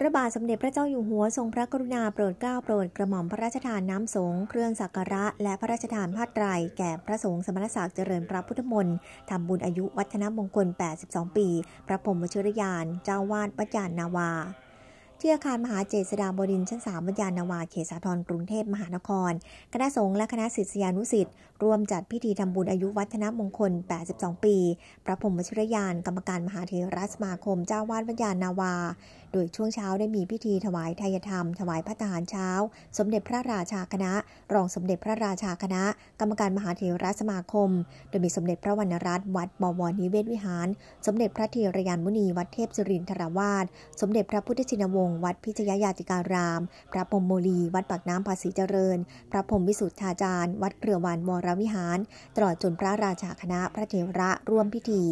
พระบาทสมเด็จพระเจ้าอยู่หัวทรงพระกรุณาโปรดเกล้า โปรดกระหม่อมพระราชทานน้ำสง เครื่องสักการะและพระราชทานผ้าไตรแก่พระสงฆ์สมณศักดิ์เจริญพระพุทธมนต์ทำบุญอายุวัฒนมงคล 82 ปี พระพรมวชิรยานเจ้าวาดวัดยานนาวาที่อาคารมหาเจษฎาบดินชั้นสามวิญญาณนาวา เขตสาทรกรุงเทพมหานครคณะสงฆ์และคณะศิษยานุศิษย์ร่วมจัดพิธีทำบุญ อายุวัฒนมงคล 82 ปี พระพรหมวชิรยาน กรรมการมหาเทรสมาคม เจ้าวาดวิญญาณนาวา โดยช่วงเช้าได้มีพิธีถวายทายธรรม ถวายพระทหารเช้า สมเด็จพระราชาคณะ รองสมเด็จพระราชาคณะ กรรมการมหาเทรสมาคม โดยมีสมเด็จพระวรรณรัตน์วัดบวรนิเวศวิหาร สมเด็จพระเทรยานมุนีวัดเทพสิรินทราวาสสมเด็จพระพุทธชินวงศ์งศ์วัดพิจยญาติการาม พระพรมโมลี วัดปากน้ำภาษีเจริญ พระพรมวิสุทธาจารย์ วัดเกลือวันวรวิหาร ตลอดจนพระราชาคณะพระเทระ ร่วมพิธี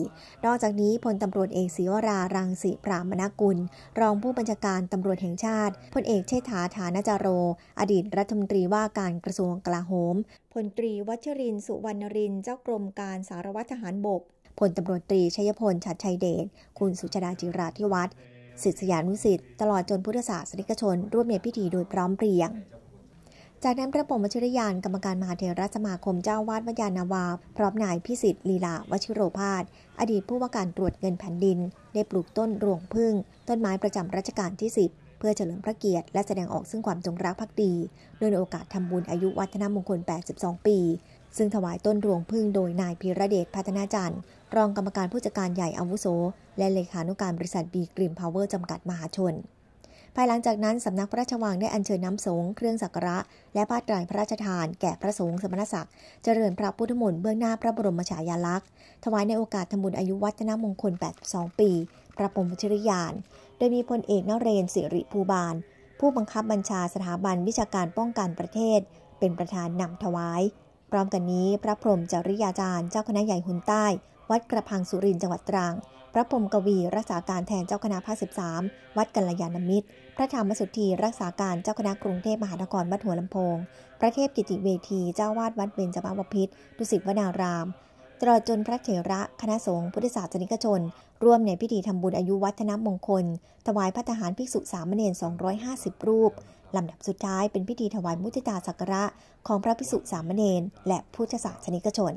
นอกจากนี้พลตำรวจเอกศิวรา รังสิปรามนากุล รองผู้บัญชาการตำรวจแห่งชาติ พลเอกเชษฐาฐานจารโร อดีตรัฐมนตรีว่าการกระทรวงกลาโหม พลตรีวัชรินสุวรรณรินเจ้ากรมการสารวัตรทหารบก พลตำรวจตรีชัยพลชัดชัยเดช คุณสุชดาจิราธิวัฒน์ศิษยานุสิตตลอดจนพุทธศาสนิกชนร่วมในพิธีโดยพร้อมเพรียง จากนั้นพระปมวชิรยานกรรมการมหาเทรสมาคมเจ้าวาดวญญานาวา พร้อมนายพิสิทธิ์ลีลาวชิโรพาส อดีตผู้ว่าการตรวจเงินแผ่นดินได้ปลูกต้นรวงพึ่ง ต้นไม้ประจำรัชกาลที่ 10พื่อเฉลิมพระเกียรติ และแสดงออกซึ่งความจงรักภักดีโดยในโอกาสทำบุญอายุวัฒนมงคล 82 ปีซึ่งถวายต้นรวงพึ่งโดยนายพีระเดชพัฒนาจันทร์ รองกรรมการผู้จัดการใหญ่อาวุโสและเลขานุการบริษัทบีกริมพาวเวอร์จำกัดมหาชน ภายหลังจากนั้นสำนักพระราชวัง ได้อัญเชิญน้ำสงเครื่องสักการะและพาดไตรพระราชทานแก่พระสงฆ์สมณศักดิ์เจริญพระพุทธมนต์เบื้องหน้าพระบรมฉายาลักษณ์ ถวายในโอกาสทำบุญอายุวัฒนมงคล 82 ปี พระปรมชริยาน โดยมีพลเอกนเรนสิริภูบาล ผู้บังคับบัญชาสถาบันวิชาการป้องกันประเทศ เป็นประธานนำถวายร้อมกันนี้พระพรหมจริยาจารย์เจ้าคณะใหญ่หุนใต้ วัดกระพังสุรินจังหวัดตรังพระพรหมกวี รักษาการแทนเจ้าคณะภาคามวัดกัลยาณมิตร พระธรรมสุทธีรักษาการเจ้าคณะกรุงเทพมหานครวัดหัวลำโพงพระเทพกิติเวทีเจ้าวาดวัดเบญจมาวพิษดุสิตวนารามตลอดจนพระเถระคณะสงฆ์พุทธศาสนิกชนร่วมในพิธีทำบุญอายุวัฒนมงคล ถวายพระทหารภิกษุสามเณร250 รูปลำดับสุดท้ายเป็นพิธีถวายมุติตาสักการะ ของพระภิกษุสามเณรและพุทธศาสนิกชน